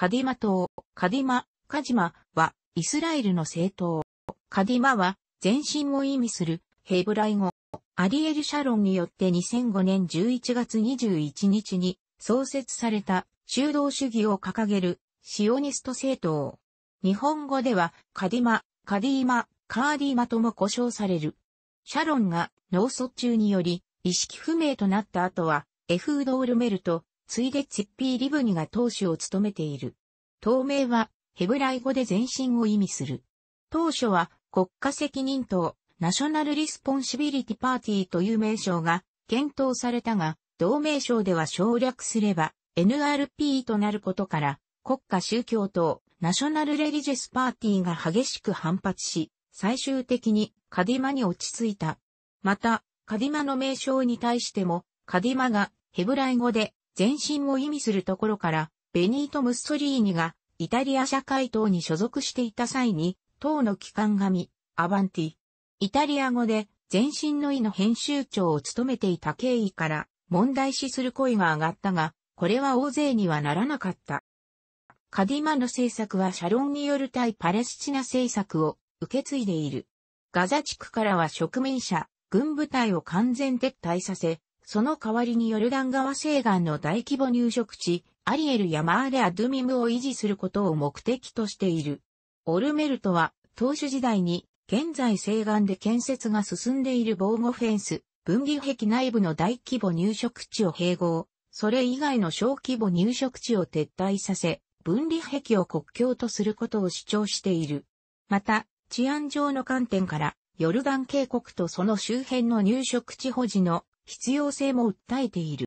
カディマ島、カディマ、カジマは、イスラエルの政党。カディマは、前身を意味する、ヘブライ語、アリエル・シャロンによって2005年11月21日に創設された修道主義を掲げるシオニスト政党。日本語ではカディマ、カディマ、カーディマとも呼称される。シャロンが脳卒中により意識不明となった後はエフード・オルメルとついでチッピーリブニが党首を務めている。党名は、ヘブライ語で前進を意味する。当初は、国家責任党、ナショナルリスポンシビリティパーティーという名称が検討されたが、同名称では省略すれば NRP となることから、国家宗教党、ナショナルレリジェスパーティーが激しく反発し、最終的にカディマに落ち着いた。また、カディマの名称に対しても、カディマがヘブライ語で前身を意味するところから、ベニート・ムッソリーニがイタリア社会党に所属していた際に、党の機関紙、アバンティ。イタリア語で前身の意の編集長を務めていた経緯から問題視する声が上がったが、これは大勢にはならなかった。カディマの政策はシャロンによる対パレスチナ政策を受け継いでいる。ガザ地区からは植民者、軍部隊を完全撤退させ、その代わりにヨルダン川西岸の大規模入植地、アリエルやマーレ・アドゥミムを維持することを目的としている。オルメルトは、当主時代に、現在西岸で建設が進んでいる防護フェンス、分離壁内部の大規模入植地を併合、それ以外の小規模入植地を撤退させ、分離壁を国境とすることを主張している。また、治安上の観点から、ヨルダン渓谷とその周辺の入植地保持の必要性も訴えている。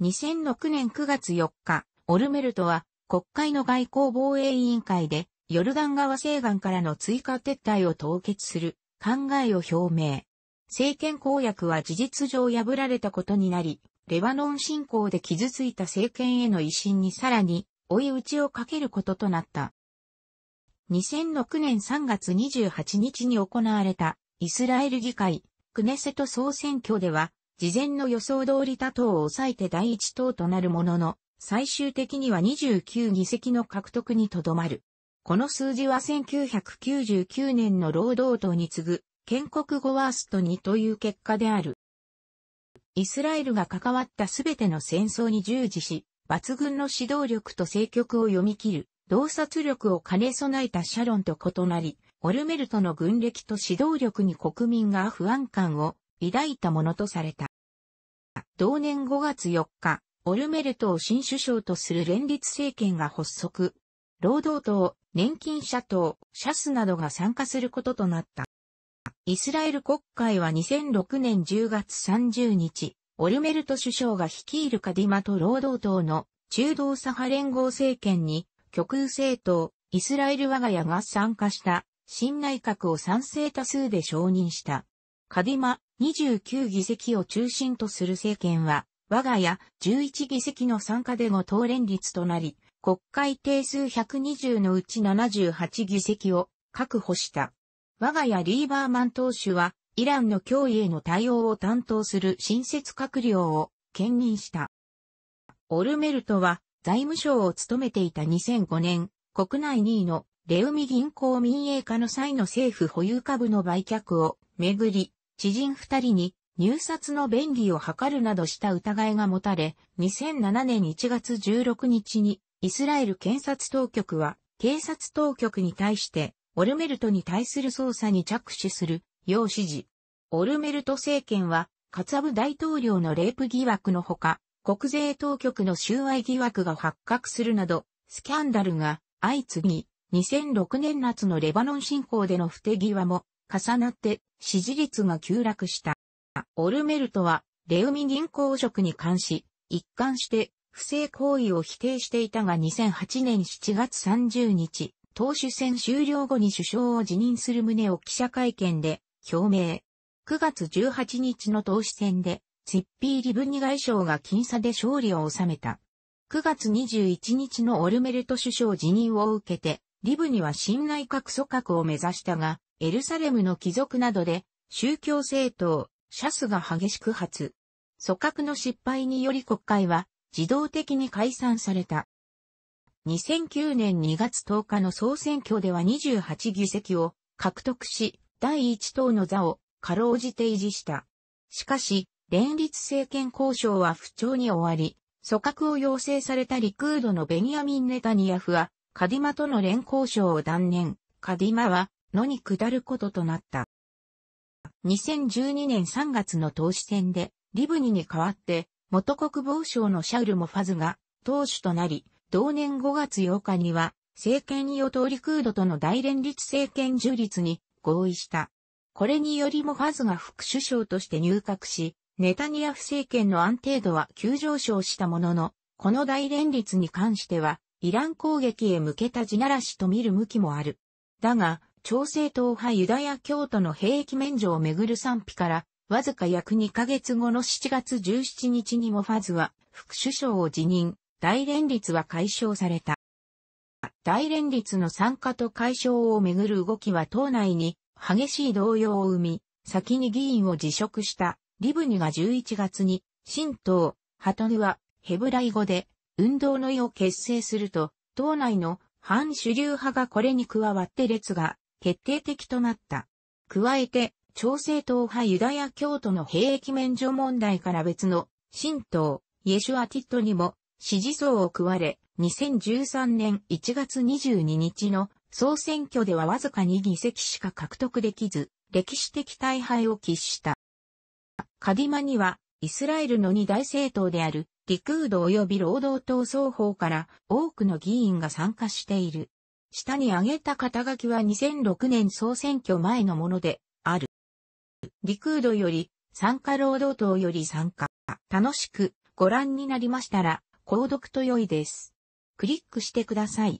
2006年9月4日、オルメルトは国会の外交防衛委員会でヨルダン川西岸からの追加撤退を凍結する考えを表明。政権公約は事実上破られたことになり、レバノン侵攻で傷ついた政権への威信にさらに追い打ちをかけることとなった。2006年3月28日に行われたイスラエル議会クネセト総選挙では事前の予想通り他党を抑えて第一党となるものの、最終的には29議席の獲得にとどまる。この数字は1999年の労働党に次ぐ、建国後ワースト2という結果である。イスラエルが関わったすべての戦争に従事し、抜群の指導力と政局を読み切る、洞察力を兼ね備えたシャロンと異なり、オルメルトの軍歴と指導力に国民が不安感を抱いたものとされた。同年5月4日、オルメルトを新首相とする連立政権が発足。労働党、年金者党、シャスなどが参加することとなった。イスラエル国会は2006年10月30日、オルメルト首相が率いるカディマと労働党の中道左派連合政権に極右政党、イスラエル我が家が参加した新内閣を賛成多数で承認した。カディマ、29議席を中心とする政権は、我が家11議席の参加での当連立となり、国会定数120のうち78議席を確保した。我が家リーバーマン党首は、イランの脅威への対応を担当する新設閣僚を兼任した。オルメルトは財務省を務めていた2005年、国内2位のレウミ銀行民営化の際の政府保有株の売却をめぐり、知人二人に入札の便宜を図るなどした疑いが持たれ、2007年1月16日にイスラエル検察当局は警察当局に対してオルメルトに対する捜査に着手するよう指示。オルメルト政権はカツアブ大統領のレイプ疑惑のほか、国税当局の収賄疑惑が発覚するなど、スキャンダルが相次ぎ、2006年夏のレバノン侵攻での不手際も重なって支持率が急落した。オルメルトは、レウミ銀行職に関し、一貫して不正行為を否定していたが2008年7月30日、党首選終了後に首相を辞任する旨を記者会見で表明。9月18日の党首選で、ツィッピー・リブニ外相が僅差で勝利を収めた。9月21日のオルメルト首相辞任を受けて、リブニは新内閣組閣を目指したが、エルサレムの貴族などで、宗教政党、シャスが激しく発。組閣の失敗により国会は自動的に解散された。2009年2月10日の総選挙では28議席を獲得し、第1党の座をかろうじて維持した。しかし、連立政権交渉は不調に終わり、組閣を要請されたリクードのベニヤミン・ネタニヤフは、カディマとの連交渉を断念。カディマは、のに下ることとなった。2012年3月の投手戦で、リブニに代わって、元国防省のシャウルもファズが、投手となり、同年5月8日には、政権与党リクードとの大連立政権樹立に合意した。これによりもファズが副首相として入閣し、ネタニヤフ政権の安定度は急上昇したものの、この大連立に関しては、イラン攻撃へ向けた地ならしと見る向きもある。だが、朝鮮党派ユダヤ教徒の兵役免除をめぐる賛否から、わずか約2ヶ月後の7月17日にもファズは副首相を辞任、大連立は解消された。大連立の参加と解消をめぐる動きは党内に激しい動揺を生み、先に議員を辞職したリブニが11月に、新党、ハトヌはヘブライ語で運動の意を結成すると、党内の反主流派がこれに加わって列が決定的となった。加えて、朝鮮党派ユダヤ教徒の兵役免除問題から別の神党、イエシュアティットにも支持層を食われ、2013年1月22日の総選挙ではわずかに議席しか獲得できず、歴史的大敗を喫した。カディマには、イスラエルの二大政党である、リクード及び労働党双方から多くの議員が参加している。下に挙げた肩書きは2006年総選挙前のもので、ある。リクードより、参加労働党より参加。楽しくご覧になりましたら、購読と良いです。クリックしてください。